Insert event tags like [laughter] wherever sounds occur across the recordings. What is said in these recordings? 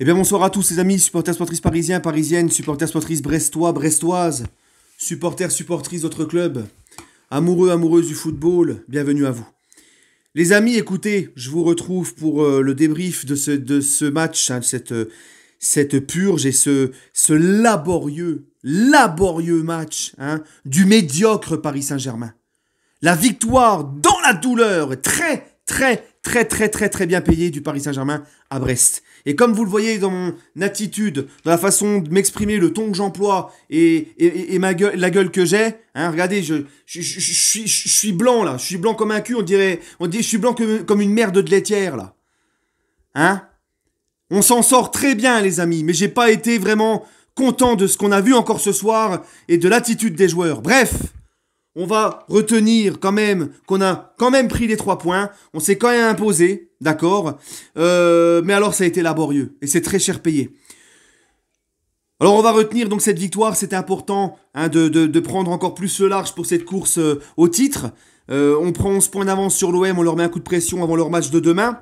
Eh bien bonsoir à tous les amis, supporters, supportrices parisiens, parisiennes, supporters, supportrices brestois, brestoises, supporters, supportrices d'autres clubs, amoureux, amoureuses du football, bienvenue à vous. Les amis, écoutez, je vous retrouve pour euh, le débrief de ce, de ce match, hein, cette, purge et ce, ce laborieux, laborieux match hein, du médiocre Paris Saint-Germain. La victoire dans la douleur, très, très, très très très très bien payé du Paris Saint-Germain à Brest. Et comme vous le voyez dans mon attitude, dans la façon de m'exprimer, le ton que j'emploie et, et, ma gueule, la gueule que j'ai, hein, regardez, je, je, suis blanc là, je suis blanc comme un cul, on dirait, on dit je suis blanc comme une merde de laitière là. Hein On s'en sort très bien les amis, mais j'ai pas été vraiment content de ce qu'on a vu encore ce soir et de l'attitude des joueurs. Bref, on va retenir quand même qu'on a quand même pris les trois points, on s'est quand même imposé, d'accord euh, Mais alors ça a été laborieux et c'est très cher payé. Alors on va retenir donc cette victoire, c'était important hein, de, prendre encore plus le large pour cette course euh, au titre. Euh, on prend 11 points d'avance sur l'OM, on leur met un coup de pression avant leur match de demain.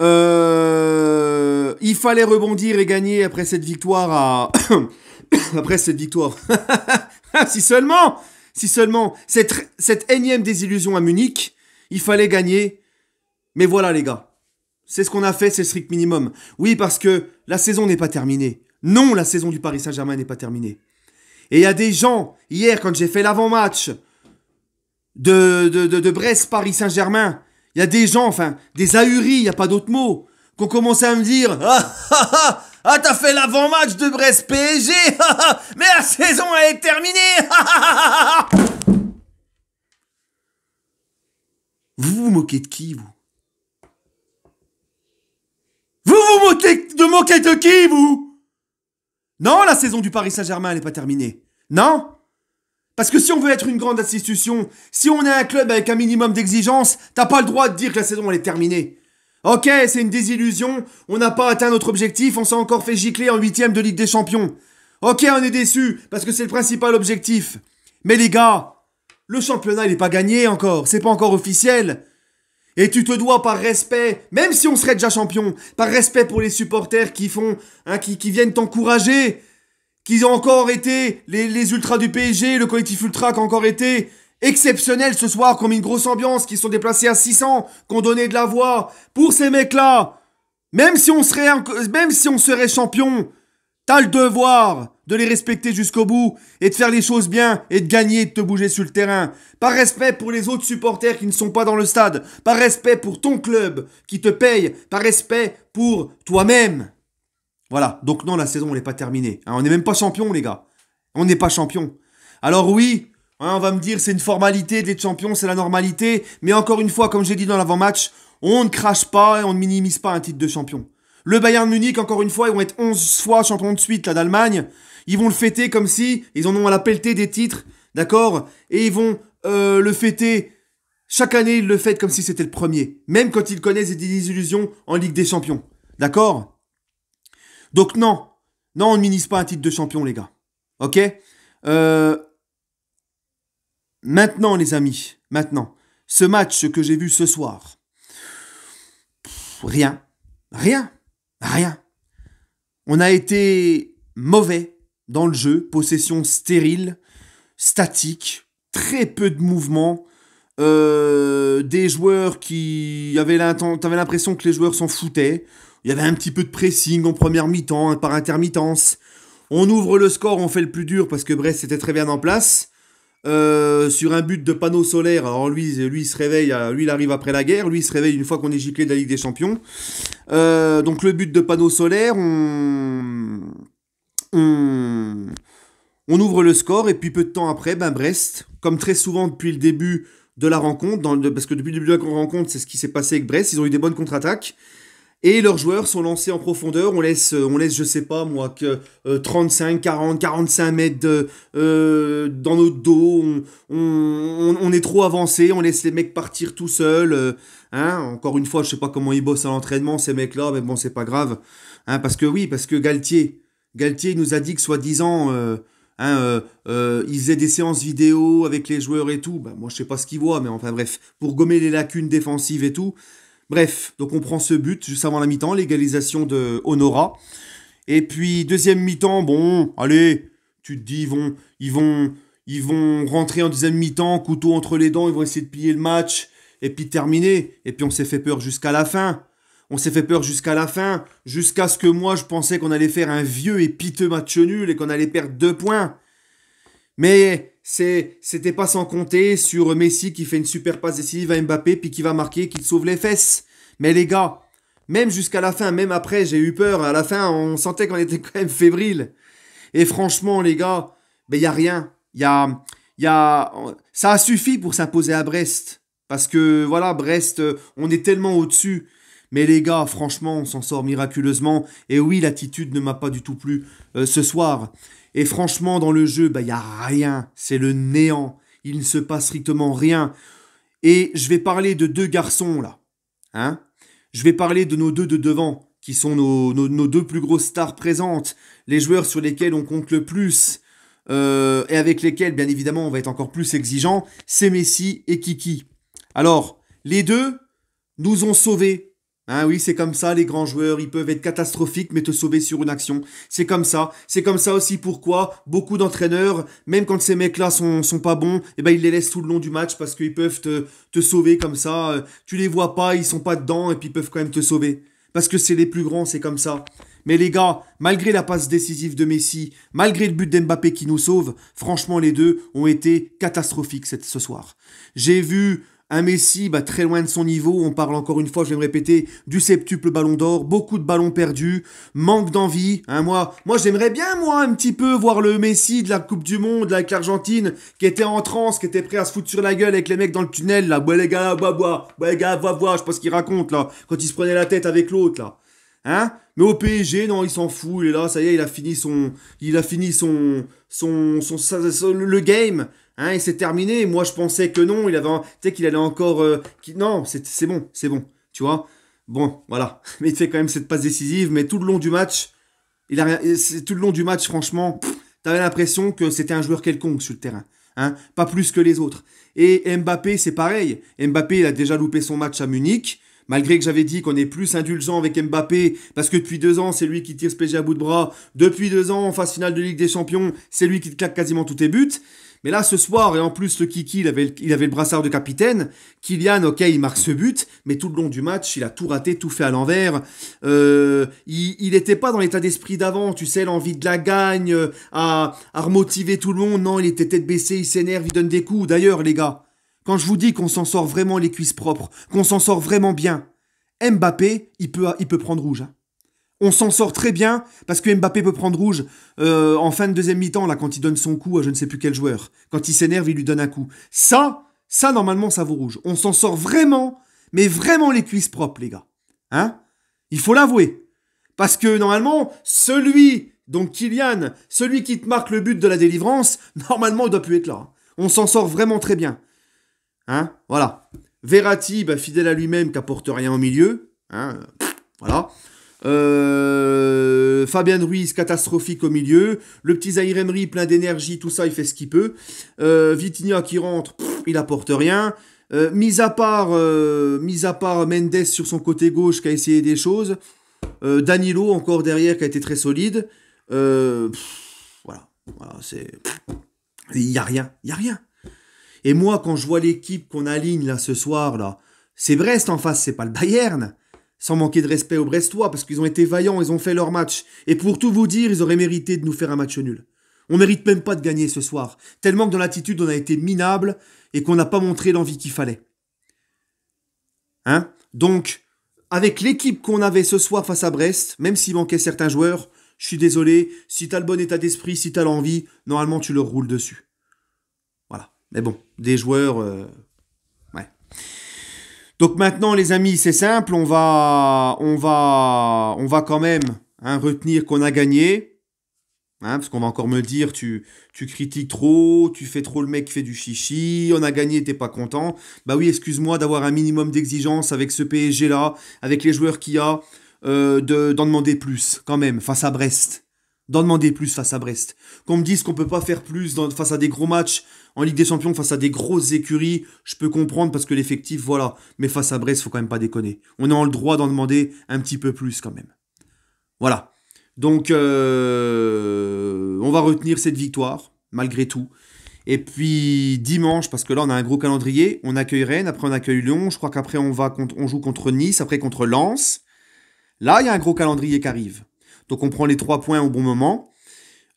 il fallait rebondir et gagner après cette victoire [coughs] après cette victoire. [laughs] si seulement si seulement cette, énième désillusion à Munich, il fallait gagner. Mais voilà les gars, c'est ce qu'on a fait, c'est strict minimum. Oui, parce que la saison n'est pas terminée. Non, la saison du Paris Saint-Germain n'est pas terminée. Et il y a des gens, hier, quand j'ai fait l'avant-match de, de, Brest-Paris Saint-Germain, il y a des gens, enfin, des ahuris, il n'y a pas d'autre mot, ont commencé à me dire [laughs] Ah, ah, ah, ah t'as fait l'avant-match de Brest-PSG [laughs] ah, ah, la saison elle est terminée [laughs] Vous vous moquez de qui, vous Vous vous moquez de moquer de qui, vous Non, la saison du Paris Saint-Germain, elle n'est pas terminée. Non Parce que si on veut être une grande institution, si on est un club avec un minimum d'exigence, t'as pas le droit de dire que la saison, elle est terminée. Ok, c'est une désillusion, on n'a pas atteint notre objectif, on s'est encore fait gicler en huitième de Ligue des Champions. Ok, on est déçu parce que c'est le principal objectif. Mais les gars, le championnat, il n'est pas gagné encore. C'est pas encore officiel. Et tu te dois par respect, même si on serait déjà champion, par respect pour les supporters qui font, hein, qui, viennent t'encourager, qui ont encore été les, ultras du PSG, le collectif ultra qui a encore été exceptionnel ce soir, comme une grosse ambiance, qui sont déplacés à 600, qui ont donné de la voix. Pour ces mecs-là, même si on serait, même si on serait champion, t'as le devoir de les respecter jusqu'au bout et de faire les choses bien et de gagner et de te bouger sur le terrain. Par respect pour les autres supporters qui ne sont pas dans le stade, par respect pour ton club qui te paye, par respect pour toi-même. Voilà, donc non, la saison, on n'est pas terminée. Hein, on n'est même pas champion, les gars. On n'est pas champion. Alors oui, hein, on va me dire, c'est une formalité d'être champion, c'est la normalité. Mais encore une fois, comme j'ai dit dans l'avant-match, on ne crache pas et on ne minimise pas un titre de champion. Le Bayern Munich, encore une fois, ils vont être 11 fois champion de suite là d'Allemagne. Ils vont le fêter comme si ils en ont à la pelletée des titres, d'accord Et ils vont euh, le fêter. Chaque année, ils le fêtent comme si c'était le premier. Même quand ils connaissent des désillusions en Ligue des Champions. D'accord Donc non. Non, on ne minise pas un titre de champion, les gars. Ok euh, Maintenant, les amis. Maintenant. Ce match que j'ai vu ce soir. rien. Rien. Bah, rien. On a été mauvais dans le jeu, possession stérile, statique, très peu de mouvement, euh, des joueurs qui avaient l'impression que les joueurs s'en foutaient. Il y avait un petit peu de pressing en première mi-temps, par intermittence. On ouvre le score, on fait le plus dur parce que Brest était très bien en place. Euh, sur un but de panneau solaire. Alors lui, lui il se réveille, euh, lui il arrive après la guerre, lui il se réveille une fois qu'on est giclé de la Ligue des Champions. Euh, donc le but de panneau solaire, on... ouvre le score et puis peu de temps après, ben Brest, comme très souvent depuis le début de la rencontre, parce que depuis le début de la rencontre, c'est ce qui s'est passé avec Brest, ils ont eu des bonnes contre-attaques et leurs joueurs sont lancés en profondeur. On laisse, euh, on laisse je sais pas moi, que 35, 40, 45 mètres euh, dans notre dos. On, est trop avancé, on laisse les mecs partir tout seuls. Euh, hein. Encore une fois, je sais pas comment ils bossent à l'entraînement ces mecs-là, mais bon, c'est pas grave. Hein, parce que oui, parce que Galtier, Galtier nous a dit que soi-disant. Hein, ils faisaient des séances vidéo avec les joueurs et tout. Ben, moi, je sais pas ce qu'ils voient, mais enfin bref, pour gommer les lacunes défensives et tout. Bref, donc on prend ce but juste avant la mi-temps, l'égalisation de Honora. Et puis deuxième mi-temps, bon, allez, tu te dis ils vont ils vont ils vont rentrer en deuxième mi-temps, couteau entre les dents, ils vont essayer de piller le match et puis terminer. Et puis on s'est fait peur jusqu'à la fin. On s'est fait peur jusqu'à la fin, jusqu'à ce que moi je pensais qu'on allait faire un vieux et piteux match nul et qu'on allait perdre deux points. Mais c'est, c'était pas sans compter sur Messi qui fait une super passe décisive à Mbappé, puis qui va marquer, qui te sauve les fesses. Mais les gars, même jusqu'à la fin, même après, j'ai eu peur. À la fin, on sentait qu'on était quand même fébrile. Et franchement, les gars, il ben, y n'y a rien. Y a, y a... Ça a suffi pour s'imposer à Brest. Parce que voilà, Brest, on est tellement au-dessus. Mais les gars, franchement, on s'en sort miraculeusement. Et oui, l'attitude ne m'a pas du tout plu euh, ce soir. Et franchement, dans le jeu, il bah, n'y a rien. C'est le néant. Il ne se passe strictement rien. Et je vais parler de deux garçons, là. Hein Je vais parler de nos deux de devant, qui sont nos, nos, deux plus grosses stars présentes. Les joueurs sur lesquels on compte le plus. Euh, et avec lesquels, bien évidemment, on va être encore plus exigeant. C'est Messi et Kiki. Alors, les deux nous ont sauvés ah oui, c'est comme ça, les grands joueurs, ils peuvent être catastrophiques, mais te sauver sur une action. C'est comme ça. C'est comme ça aussi pourquoi beaucoup d'entraîneurs, même quand ces mecs-là sont, sont pas bons, eh ben, ils les laissent tout le long du match parce qu'ils peuvent te, sauver comme ça. Euh, tu les vois pas, ils sont pas dedans, et puis ils peuvent quand même te sauver. Parce que c'est les plus grands, c'est comme ça. Mais les gars, malgré la passe décisive de Messi, malgré le but d'Mbappé qui nous sauve, franchement, les deux ont été catastrophiques cette, ce soir. J'ai vu un Messi bah, très loin de son niveau. On parle encore une fois, je vais me répéter, du septuple ballon d'or. Beaucoup de ballons perdus. Manque d'envie. Un hein, moi, moi j'aimerais bien, moi, un petit peu voir le Messi de la Coupe du Monde avec l'Argentine qui était en transe, qui était prêt à se foutre sur la gueule avec les mecs dans le tunnel. la ouais, les gars, bois, bois. Je sais pas ce qu'il raconte là. Quand il se prenait la tête avec l'autre là. Hein Mais au PSG, non, il s'en fout, il est là, ça y est, il a fini son. Il a fini Son. son, son, son le game. Il hein, et c'est terminé. Moi, je pensais que non. Il avait, tu qu'il allait encore. Euh, non, c'est bon, c'est bon. Tu vois. Bon, voilà. [laughs] Mais il fait quand même cette passe décisive. Mais tout le long du match, il a rien. Tout le long du match, franchement, t'avais l'impression que c'était un joueur quelconque sur le terrain. Hein, pas plus que les autres. Et Mbappé, c'est pareil. Mbappé, il a déjà loupé son match à Munich. Malgré que j'avais dit qu'on est plus indulgent avec Mbappé, parce que depuis deux ans, c'est lui qui tire ce PSG à bout de bras, depuis deux ans, en phase finale de Ligue des Champions, c'est lui qui te claque quasiment tous tes buts. Mais là, ce soir, et en plus, le Kiki, il avait, il avait le brassard de capitaine. Kylian, ok, il marque ce but, mais tout le long du match, il a tout raté, tout fait à l'envers. Euh, il n'était pas dans l'état d'esprit d'avant, tu sais, l'envie de la gagne, euh, à, à remotiver tout le monde. Non, il était tête baissée, il s'énerve, il donne des coups. D'ailleurs, les gars, quand je vous dis qu'on s'en sort vraiment les cuisses propres, qu'on s'en sort vraiment bien, Mbappé, il peut, il peut prendre rouge. Hein. On s'en sort très bien parce que Mbappé peut prendre rouge euh, en fin de deuxième mi-temps, là, quand il donne son coup à je ne sais plus quel joueur. Quand il s'énerve, il lui donne un coup. Ça, ça, normalement, ça vaut rouge. On s'en sort vraiment, mais vraiment les cuisses propres, les gars. Hein Il faut l'avouer. Parce que, normalement, celui, donc Kylian, celui qui te marque le but de la délivrance, [laughs] normalement, il doit plus être là. Hein. On s'en sort vraiment très bien. Hein, voilà. Verratti, bah, fidèle à lui-même, qui apporte rien au milieu. Hein, voilà. Euh, Fabien Ruiz, catastrophique au milieu. Le petit Zahir Emery, plein d'énergie, tout ça, il fait ce qu'il peut. Euh, Vitinha qui rentre, il apporte rien. Euh, mis, à part, mis à part Mendes sur son côté gauche qui a essayé des choses. Danilo encore derrière qui a été très solide. voilà. voilà c'est... Il n'y a rien. Il n'y a rien. Et moi, quand je vois l'équipe qu'on aligne là ce soir, là, c'est Brest en face, c'est pas le Bayern. Sans manquer de respect aux Brestois, parce qu'ils ont été vaillants, ils ont fait leur match. Et pour tout vous dire, ils auraient mérité de nous faire un match nul. On mérite même pas de gagner ce soir, tellement que dans l'attitude, on a été minable et qu'on n'a pas montré l'envie qu'il fallait. Hein Donc, avec l'équipe qu'on avait ce soir face à Brest, même s'il manquait certains joueurs, je suis désolé, si t'as le bon état d'esprit, si t'as l'envie, normalement tu leur roules dessus. Mais bon, des joueurs. Euh, ouais. Donc maintenant, les amis, c'est simple. On va, on va, on va quand même hein, retenir qu'on a gagné. Hein, parce qu'on va encore me dire, tu, tu critiques trop, tu fais trop le mec qui fait du chichi, on a gagné, t'es pas content. Bah oui, excuse-moi d'avoir un minimum d'exigence avec ce PSG-là, avec les joueurs qu'il y a, euh, d'en demander plus, quand même, face à Brest d'en demander plus face à Brest. Qu'on me dise qu'on peut pas faire plus face à des gros matchs en Ligue des Champions, face à des grosses écuries, je peux comprendre parce que l'effectif, voilà. Mais face à Brest, faut quand même pas déconner. On a le droit d'en demander un petit peu plus quand même. Voilà. Donc, euh, on va retenir cette victoire, malgré tout. Et puis dimanche, parce que là on a un gros calendrier, on accueille Rennes, après on accueille Lyon, je crois qu'après on, va on joue contre Nice, après contre Lens. Là il y a un gros calendrier qui arrive. Donc on prend les trois points au bon moment.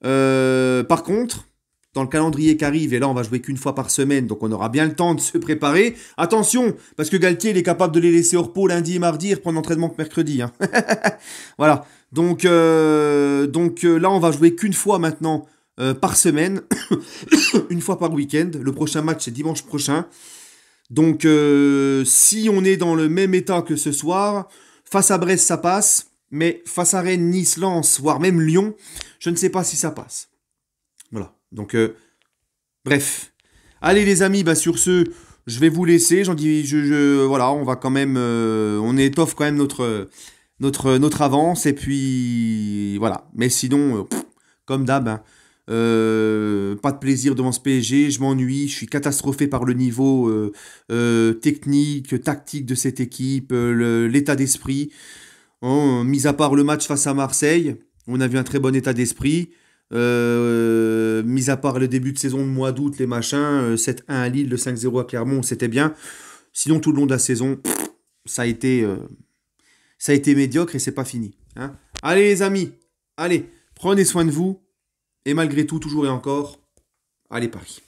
Euh, par contre, dans le calendrier qui arrive, et là on va jouer qu'une fois par semaine, donc on aura bien le temps de se préparer. Attention, parce que Galtier est capable de les laisser hors repos lundi et mardi reprendre l'entraînement que mercredi. Hein. [laughs] voilà. Donc, euh, donc euh, là on va jouer qu'une fois maintenant par semaine, [coughs] une fois par week-end. Le prochain match c'est dimanche prochain. Donc si on est dans le même état que ce soir, face à Brest ça passe mais face à Rennes, Nice, Lens, voire même Lyon, je ne sais pas si ça passe. Voilà. Donc, euh, bref. Allez les amis, bah, sur ce, je vais vous laisser. J'en dis, je, voilà, on va quand même, euh, on étoffe quand même notre, notre, notre avance et puis voilà. Mais sinon, euh, comme d'hab, hein, pas de plaisir devant ce PSG. Je m'ennuie, je suis catastrophé par le niveau technique, tactique de cette équipe, l'état d'esprit. Hein, mis à part le match face à Marseille, on a vu un très bon état d'esprit. Euh, mis à part le début de saison de mois d'août, les machins, 7-1 euh, à Lille, le 5-0 à Clermont, c'était bien. Sinon, tout le long de la saison, ça a été, euh, ça a été médiocre et c'est pas fini. Hein. Allez, les amis, allez, prenez soin de vous. Et malgré tout, toujours et encore, allez Paris.